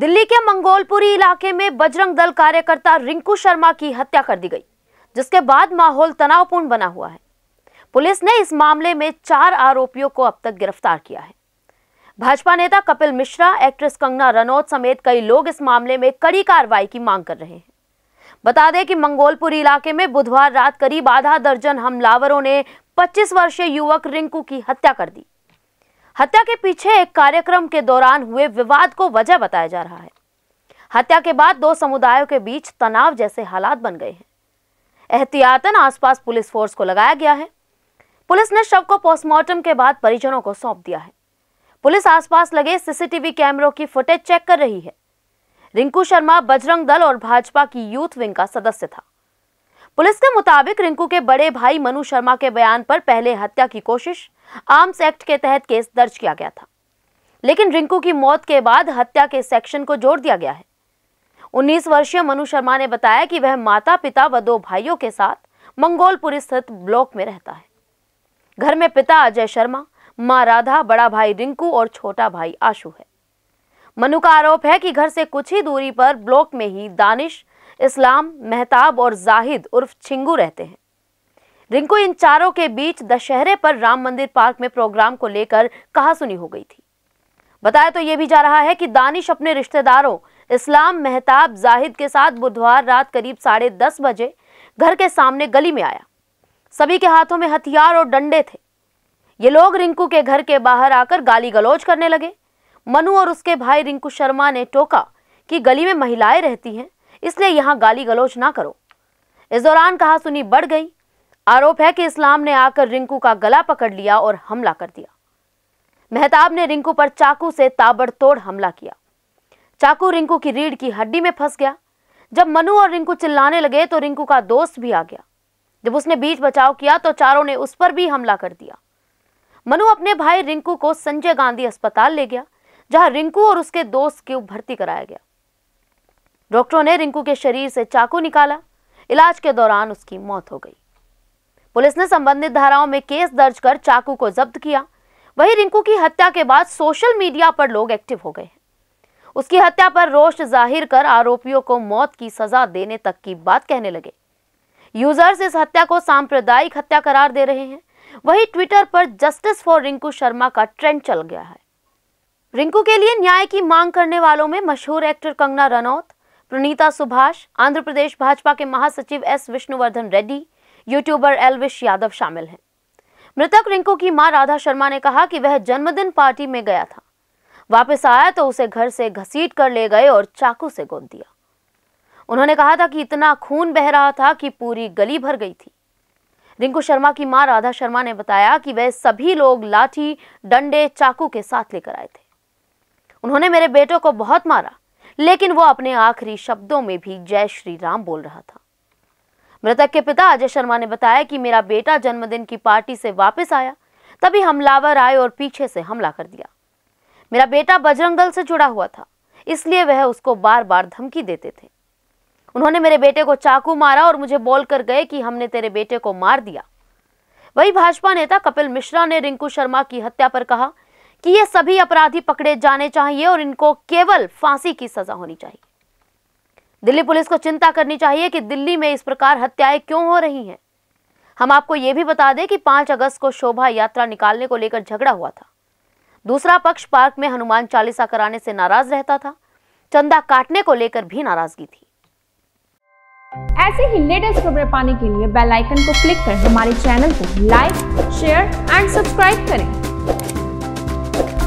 दिल्ली के मंगोलपुरी इलाके में बजरंग दल कार्यकर्ता रिंकू शर्मा की हत्या कर दी गई जिसके बाद माहौल तनावपूर्ण बना हुआ है पुलिस ने इस मामले में चार आरोपियों को अब तक गिरफ्तार किया है भाजपा नेता कपिल मिश्रा एक्ट्रेस कंगना रनौत समेत कई लोग इस मामले में कड़ी कार्रवाई की मांग कर रहे हैं बता दें कि मंगोलपुरी इलाके में बुधवार रात करीब आधा दर्जन हमलावरों ने 25 वर्षीय युवक रिंकू की हत्या कर दी हत्या के पीछे एक कार्यक्रम के दौरान हुए विवाद को वजह बताया जा रहा है हत्या के बाद दो समुदायों के बीच तनाव जैसे हालात बन गए हैं एहतियातन आसपास पुलिस फोर्स को लगाया गया है पुलिस ने शव को पोस्टमार्टम के बाद परिजनों को सौंप दिया है पुलिस आसपास लगे सीसीटीवी कैमरों की फुटेज चेक कर रही है रिंकू शर्मा बजरंग दल और भाजपा की यूथ विंग का सदस्य था पुलिस के मुताबिक रिंकू के बड़े भाई मनु शर्मा के बयान पर पहले हत्या की कोशिश आर्म्स एक्ट के तहत केस दर्ज किया गया था लेकिन रिंकू की मौत के बाद हत्या के सेक्शन को जोड़ दिया गया है 19 वर्षीय मनु शर्मा ने बताया कि वह माता पिता व दो भाइयों के साथ मंगोलपुर स्थित ब्लॉक में रहता है घर में पिता अजय शर्मा माँ राधा बड़ा भाई रिंकू और छोटा भाई आशु है मनु का आरोप है कि घर से कुछ ही दूरी पर ब्लॉक में ही दानिश इस्लाम मेहताब और जाहिद उर्फ छिंगू रहते हैं रिंकू इन चारों के बीच दशहरे पर राम मंदिर पार्क में प्रोग्राम को लेकर कहासुनी हो गई थी बताया तो ये भी जा रहा है कि दानिश अपने रिश्तेदारों इस्लाम मेहताब जाहिद के साथ बुधवार रात करीब साढ़े दस बजे घर के सामने गली में आया सभी के हाथों में हथियार और डंडे थे ये लोग रिंकू के घर के बाहर आकर गाली गलौज करने लगे मनु और उसके भाई रिंकू शर्मा ने टोका कि गली में महिलाएं रहती हैं इसलिए यहाँ गाली गलोच ना करो इस दौरान कहा सुनी बढ़ गई आरोप है कि इस्लाम ने आकर रिंकू का गला पकड़ लिया और हमला कर दिया मेहताब ने रिंकू पर चाकू से ताबड़तोड़ हमला किया चाकू रिंकू की रीढ़ की हड्डी में फंस गया जब मनु और रिंकू चिल्लाने लगे तो रिंकू का दोस्त भी आ गया जब उसने बीच बचाव किया तो चारों ने उस पर भी हमला कर दिया मनु अपने भाई रिंकू को संजय गांधी अस्पताल ले गया जहां रिंकू और उसके दोस्त की भर्ती कराया गया डॉक्टरों ने रिंकू के शरीर से चाकू निकाला इलाज के दौरान उसकी मौत हो गई पुलिस ने संबंधित धाराओं में केस दर्ज कर चाकू को जब्त किया वही रिंकू की हत्या के बाद सोशल मीडिया पर लोग एक्टिव हो गए उसकी हत्या पर रोष जाहिर कर आरोपियों को मौत की सजा देने तक की बात कहने लगे यूजर्स इस हत्या को सांप्रदायिक हत्या करार दे रहे हैं वही ट्विटर पर जस्टिस फॉर रिंकू शर्मा का ट्रेंड चल गया है रिंकू के लिए न्याय की मांग करने वालों में मशहूर एक्टर कंगना रनौत प्रणीता सुभाष आंध्र प्रदेश भाजपा के महासचिव एस विष्णुवर्धन रेड्डी यूट्यूबर एलविश यादव शामिल हैं मृतक रिंकू की मां राधा शर्मा ने कहा कि वह जन्मदिन पार्टी में गया था वापस आया तो उसे घर से घसीट कर ले गए और चाकू से गोद दिया उन्होंने कहा था कि इतना खून बह रहा था कि पूरी गली भर गई थी रिंकू शर्मा की मां राधा शर्मा ने बताया कि वह सभी लोग लाठी डंडे चाकू के साथ लेकर आए थे उन्होंने मेरे बेटों को बहुत मारा लेकिन वो अपने आखिरी शब्दों में भी जय श्री राम बोल रहा था मृतक के पिता अजय शर्मा ने बताया कि मेरा बेटा जन्मदिन की पार्टी से वापस आया तभी हमलावर आए और पीछे से हमला कर दिया मेरा बेटा बजरंग दल से जुड़ा हुआ था इसलिए वह उसको बार बार धमकी देते थे उन्होंने मेरे बेटे को चाकू मारा और मुझे बोल कर गए कि हमने तेरे बेटे को मार दिया वही भाजपा नेता कपिल मिश्रा ने रिंकू शर्मा की हत्या पर कहा कि ये सभी अपराधी पकड़े जाने चाहिए और इनको केवल फांसी की सजा होनी चाहिए दिल्ली पुलिस को चिंता करनी चाहिए कि दिल्ली में इस प्रकार हत्याएं क्यों हो रही हैं हम आपको यह भी बता दें कि 5 अगस्त को शोभा यात्रा निकालने को लेकर झगड़ा हुआ था दूसरा पक्ष पार्क में हनुमान चालीसा कराने से नाराज रहता था चंदा काटने को लेकर भी नाराजगी थी ऐसे ही लेटेस्ट खबरें पाने के लिए बेल आइकन को क्लिक कर हमारे चैनल को लाइक शेयर एंड सब्सक्राइब करें